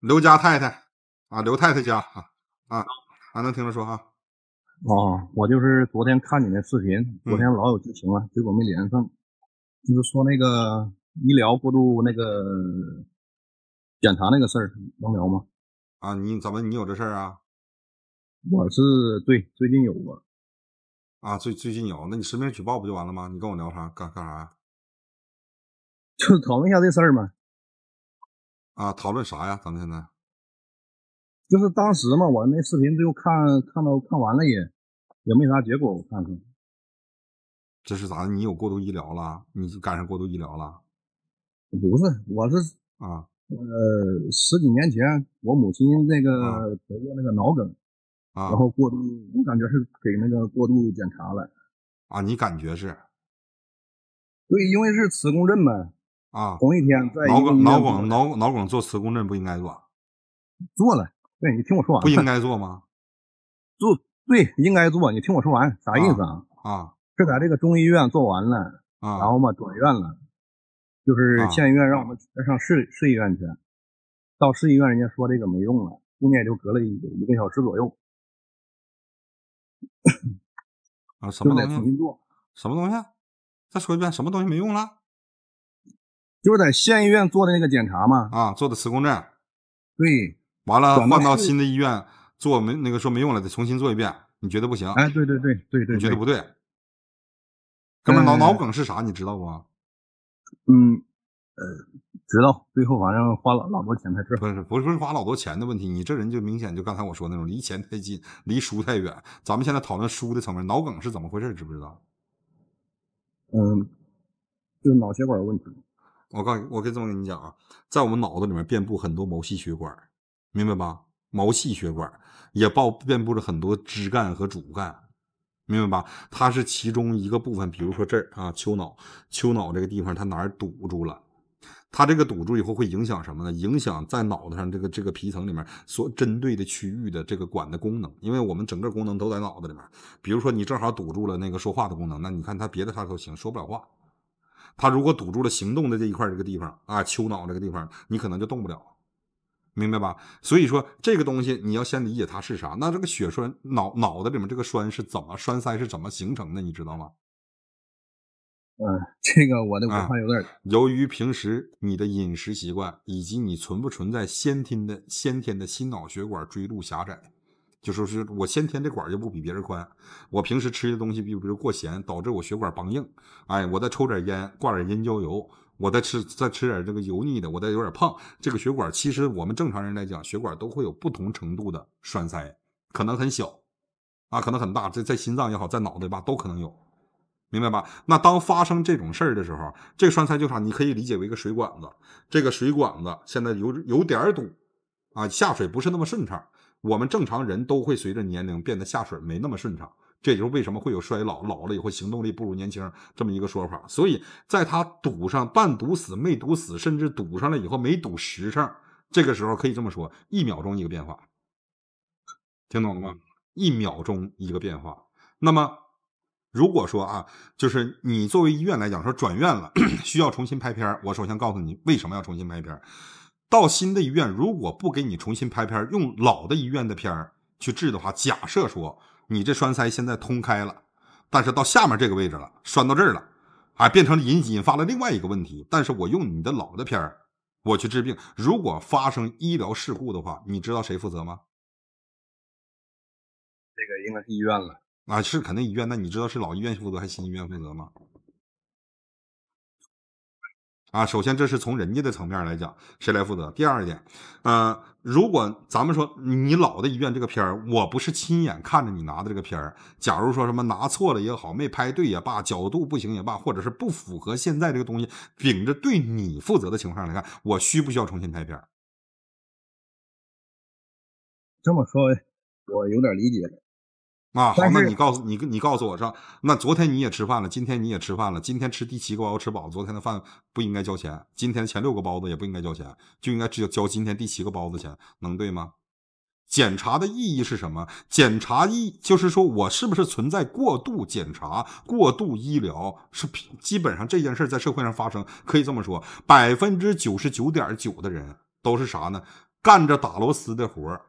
刘家太太啊，刘太太家啊啊，还能听着说哈。哦，我就是昨天看你那视频，昨天老有剧情了，结果没连上。就是说那个医疗过度那个检查那个事儿，能聊吗？啊，你怎么你有这事儿啊？我是对最近有啊啊最最近有，那你实名举报不就完了吗？你跟我聊啥干干啥？就讨论一下这事儿嘛。啊，讨论啥呀？咱们现在就是当时嘛，我那视频最后看看到看完了也也没啥结果。我看看，这是咋的？你有过度医疗了？你赶上过度医疗了？不是，我是啊，呃，十几年前我母亲那个得过那个脑梗，啊，然后过度，我感觉是给那个过度检查了，啊，你感觉是？对，因为是磁共振呗。啊，同一天在脑梗、脑梗、脑脑梗做磁共振不应该做，做了。对你听我说完，不应该做吗？做对应该做，你听我说完啥意思啊？啊，是在这个中医院做完了，然后嘛转院了，就是县医院让我们上市市医院去，到市医院人家说这个没用了，中间就隔了一个小时左右。啊，什么东西？什么东西？再说一遍，什么东西没用了？就是在县医院做的那个检查嘛，啊，做的磁共振，对，完了换到新的医院做，没那个说没用了，得重新做一遍。你觉得不行？哎，对对对对对，你觉得不对。哥们，脑脑梗是啥？你知道不？嗯，呃，知道。最后反正花了老多钱，还是不是不是不是花老多钱的问题？你这人就明显就刚才我说那种离钱太近，离书太远。咱们现在讨论书的层面，脑梗是怎么回事？知不知道？嗯，就是脑血管的问题。我告诉你，我以这么跟你讲啊，在我们脑子里面遍布很多毛细血管，明白吧？毛细血管也包遍布着很多枝干和主干，明白吧？它是其中一个部分。比如说这儿啊，丘脑，丘脑这个地方它哪儿堵住了？它这个堵住以后会影响什么呢？影响在脑子上这个这个皮层里面所针对的区域的这个管的功能，因为我们整个功能都在脑子里面。比如说你正好堵住了那个说话的功能，那你看它别的它都行，说不了话。他如果堵住了行动的这一块这个地方啊，丘脑这个地方，你可能就动不了，明白吧？所以说这个东西你要先理解它是啥。那这个血栓脑脑袋里面这个栓是怎么栓塞，是怎么形成的？你知道吗？嗯，这个我的文化有点。由于平时你的饮食习惯，以及你存不存在先天的先天的心脑血管锥度狭窄。就说是我先天这管就不比别人宽，我平时吃的东西比比如过咸，导致我血管梆硬。哎，我再抽点烟，挂点烟焦油，我再吃再吃点这个油腻的，我再有点胖，这个血管其实我们正常人来讲，血管都会有不同程度的栓塞，可能很小，啊，可能很大。这在心脏也好，在脑袋吧都可能有，明白吧？那当发生这种事儿的时候，这个栓塞就啥，你可以理解为一个水管子，这个水管子现在有有点堵，啊，下水不是那么顺畅。我们正常人都会随着年龄变得下水没那么顺畅，这就是为什么会有衰老，老了以后行动力不如年轻这么一个说法。所以，在他堵上、半堵死、没堵死，甚至堵上了以后没堵实上，这个时候可以这么说：一秒钟一个变化，听懂了吗？一秒钟一个变化。那么，如果说啊，就是你作为医院来讲说转院了，需要重新拍片我首先告诉你为什么要重新拍片到新的医院，如果不给你重新拍片，用老的医院的片儿去治的话，假设说你这栓塞现在通开了，但是到下面这个位置了，栓到这儿了，哎，变成引引发了另外一个问题。但是我用你的老的片儿，我去治病，如果发生医疗事故的话，你知道谁负责吗？这个应该是医院了啊，是肯定医院。那你知道是老医院负责还是新医院负责吗？啊，首先这是从人家的层面来讲，谁来负责？第二点，呃，如果咱们说你老的医院这个片儿，我不是亲眼看着你拿的这个片儿，假如说什么拿错了也好，没拍对也罢，角度不行也罢，或者是不符合现在这个东西，秉着对你负责的情况下来看，我需不需要重新拍片儿？这么说，我有点理解了。啊，好，那你告诉你跟你告诉我，说，那昨天你也吃饭了，今天你也吃饭了。今天吃第七个包子吃饱了，昨天的饭不应该交钱，今天前六个包子也不应该交钱，就应该只有交今天第七个包子钱，能对吗？检查的意义是什么？检查意就是说我是不是存在过度检查、过度医疗？是基本上这件事在社会上发生，可以这么说，百分之九十九点九的人都是啥呢？干着打螺丝的活儿。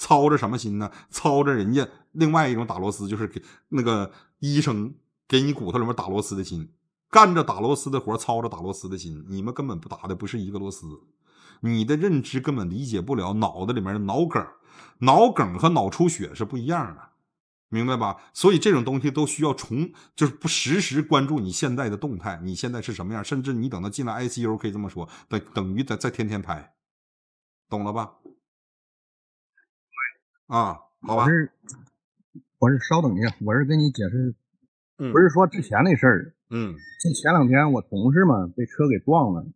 操着什么心呢？操着人家另外一种打螺丝，就是给那个医生给你骨头里面打螺丝的心，干着打螺丝的活，操着打螺丝的心。你们根本不打的不是一个螺丝，你的认知根本理解不了。脑子里面的脑梗、脑梗和脑出血是不一样的，明白吧？所以这种东西都需要重，就是不实时关注你现在的动态，你现在是什么样，甚至你等到进了 ICU，可以这么说，等等于在在天天拍，懂了吧？啊，好吧，我是我是稍等一下，我是跟你解释，不是说之前那事儿，嗯，就前两天我同事嘛被车给撞了，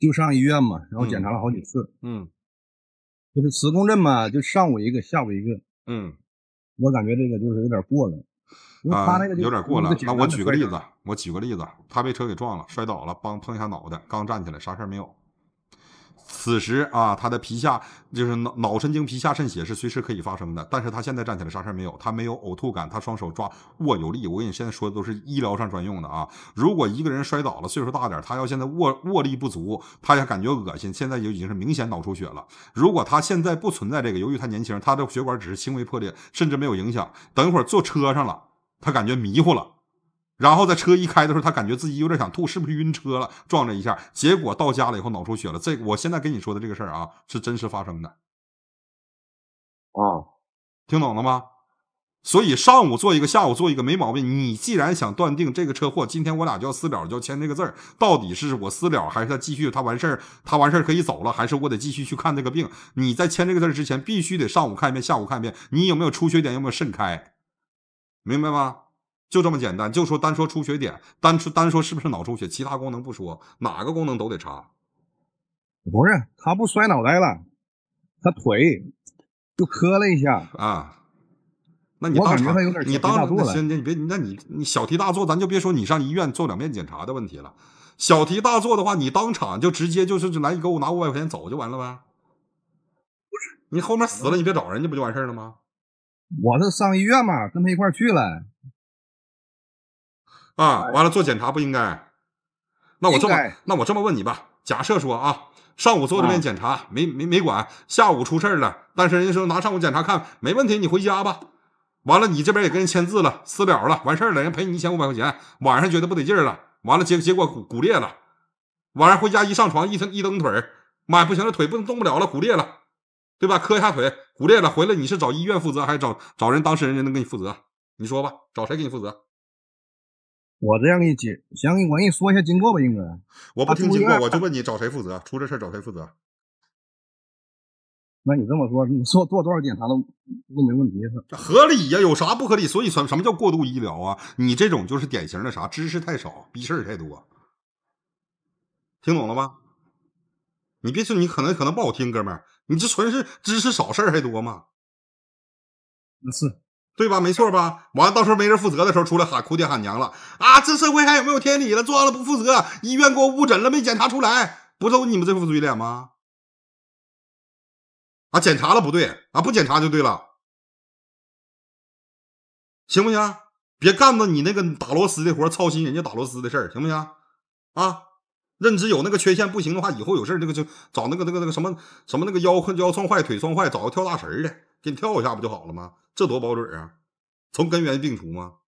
就上医院嘛，然后检查了好几次，嗯，就是磁共振嘛，就上午一个，下午一个，嗯，我感觉这个就是有点过了，啊，有点过了，那我举个例子，我举个例子，他被车给撞了，摔倒了，帮碰一下脑袋，刚站起来，啥事儿没有。此时啊，他的皮下就是脑脑神经皮下渗血是随时可以发生的。但是他现在站起来啥事儿没有，他没有呕吐感，他双手抓握有力。我跟你现在说的都是医疗上专用的啊。如果一个人摔倒了，岁数大点，他要现在握握力不足，他也感觉恶心。现在就已经是明显脑出血了。如果他现在不存在这个，由于他年轻，他的血管只是轻微破裂，甚至没有影响。等一会儿坐车上了，他感觉迷糊了。然后在车一开的时候，他感觉自己有点想吐，是不是晕车了？撞了一下，结果到家了以后脑出血了。这我现在跟你说的这个事儿啊，是真实发生的。啊，听懂了吗？所以上午做一个，下午做一个没毛病。你既然想断定这个车祸，今天我俩就要私了，就要签这个字儿，到底是我私了还是他继续？他完事儿，他完事儿可以走了，还是我得继续去看这个病？你在签这个字之前，必须得上午看一遍，下午看一遍，你有没有出血点，有没有渗开？明白吗？就这么简单，就说单说出血点，单说单说是不是脑出血，其他功能不说，哪个功能都得查。不是他不摔脑袋了，他腿就磕了一下啊。那你当感他有大做了。行，你别，那你你小题大做，咱就别说你上医院做两遍检查的问题了。小题大做的话，你当场就直接就是来给我拿五百块钱走就完了呗。不是你后面死了，你别找人家不就完事儿了吗？我是上医院嘛，跟他一块去了。啊，完了做检查不应该，那我这么那我这么问你吧，假设说啊，上午做这边检查没没没管，下午出事儿了，但是人家说拿上午检查看没问题，你回家吧。完了你这边也跟人签字了，私了了，完事儿了，人赔你一千五百块钱。晚上觉得不得劲儿了，完了结结果骨骨裂了，晚上回家一上床一蹬一蹬腿儿，妈不行了，腿不能动不了了，骨裂了，对吧？磕一下腿骨裂了，回来你是找医院负责还是找找人当事人人能给你负责？你说吧，找谁给你负责？我这样给你解，行，我给你说一下经过吧，英哥。我不听经过，我就问你找谁负责？出这事找谁负责？那你这么说，你说做多少检查都都没问题，这合理呀？有啥不合理？所以什什么叫过度医疗啊？你这种就是典型的啥？知识太少，逼事儿太多，听懂了吧？你别说，你可能可能不好听，哥们儿，你这纯是知识少，事儿还多吗？那是。对吧？没错吧？完了，到时候没人负责的时候，出来喊哭爹喊娘了啊！这社会还有没有天理了？做完了不负责，医院给我误诊了，没检查出来，不就你们这副嘴脸吗？啊，检查了不对啊，不检查就对了，行不行？别干着你那个打螺丝的活，操心人家打螺丝的事儿，行不行？啊，认知有那个缺陷不行的话，以后有事儿，这个就找那个那个那个什么什么那个腰腰撞坏腿撞坏，找个跳大绳的。给你跳一下不就好了吗？这多保准啊！从根源病除吗？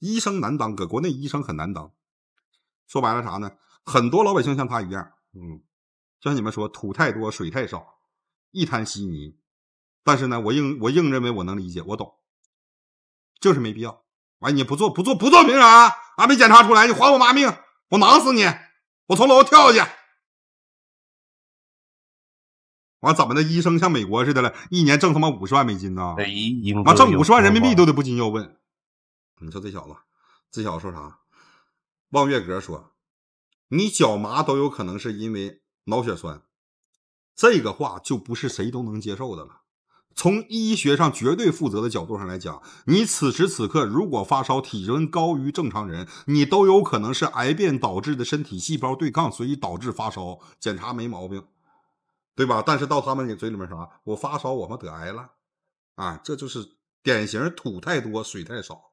医生难当，搁国内医生很难当。说白了啥呢？很多老百姓像他一样，嗯，就像你们说，土太多，水太少，一滩稀泥。但是呢，我硬我硬认为我能理解，我懂，就是没必要。完，你不做不做不做凭人啊！俺没检查出来，你还我妈命。我忙死你！我从楼上跳下去。完怎么的？医生像美国似的了，一年挣他妈五十万美金呢？啊，挣五十万人民币都得不禁要问。你说这小子，这小子说啥？望月阁说，你脚麻都有可能是因为脑血栓。这个话就不是谁都能接受的了。从医学上绝对负责的角度上来讲，你此时此刻如果发烧，体温高于正常人，你都有可能是癌变导致的身体细胞对抗，所以导致发烧，检查没毛病，对吧？但是到他们嘴里面啥？我发烧，我他妈得癌了，啊，这就是典型土太多，水太少。